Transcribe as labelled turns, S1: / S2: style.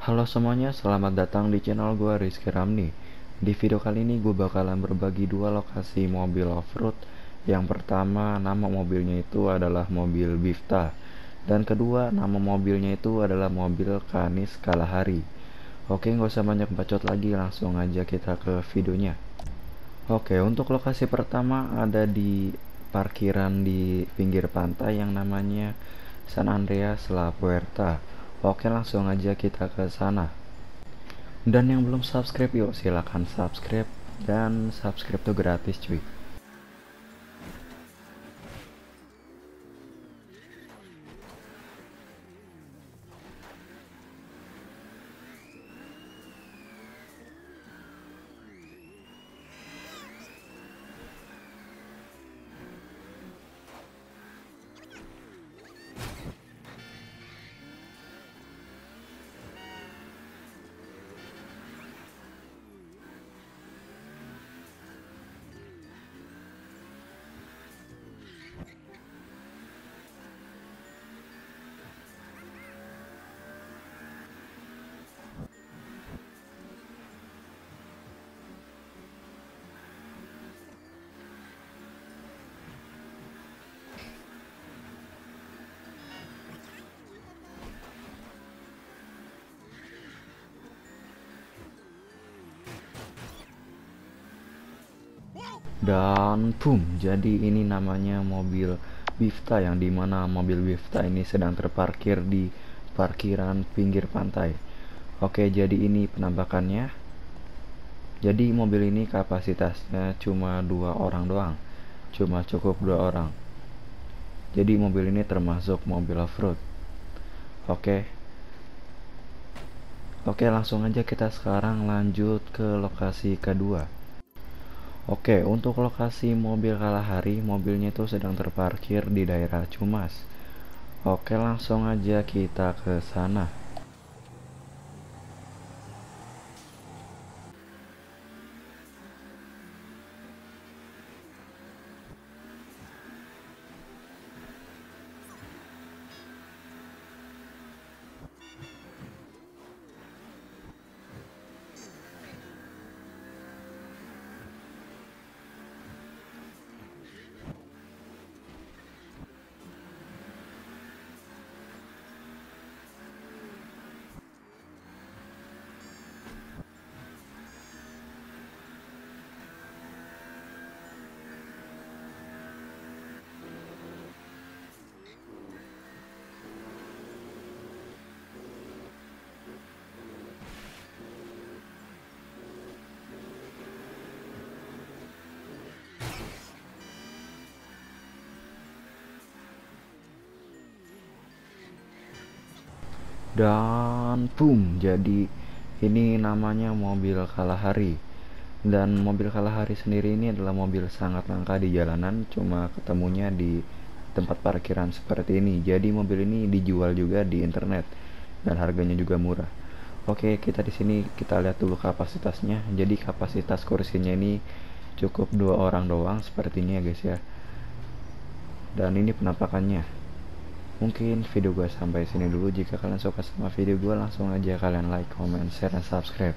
S1: Halo semuanya, selamat datang di channel gue Rizky Ramni Di video kali ini gue bakalan berbagi dua lokasi mobil off-road Yang pertama nama mobilnya itu adalah mobil Bifta Dan kedua nama mobilnya itu adalah mobil Kanis Kalahari Oke nggak usah banyak bacot lagi langsung aja kita ke videonya Oke untuk lokasi pertama ada di parkiran di pinggir pantai yang namanya San Andreas La Puerta Oke langsung aja kita ke sana dan yang belum subscribe yuk silahkan subscribe dan subscribe tuh gratis cuy dan boom jadi ini namanya mobil Bifta yang dimana mobil Bifta ini sedang terparkir di parkiran pinggir pantai oke jadi ini penampakannya jadi mobil ini kapasitasnya cuma dua orang doang cuma cukup dua orang jadi mobil ini termasuk mobil off-road oke oke langsung aja kita sekarang lanjut ke lokasi kedua Oke, untuk lokasi mobil kalah hari mobilnya itu sedang terparkir di daerah Cumas. Oke, langsung aja kita ke sana. dan boom jadi ini namanya mobil Kalahari dan mobil Kalahari sendiri ini adalah mobil sangat langka di jalanan cuma ketemunya di tempat parkiran seperti ini jadi mobil ini dijual juga di internet dan harganya juga murah Oke kita di sini kita lihat dulu kapasitasnya jadi kapasitas kursinya ini cukup dua orang doang sepertinya ya guys ya dan ini penampakannya Mungkin video gue sampai sini dulu. Jika kalian suka sama video gue, langsung aja kalian like, comment, share, dan subscribe.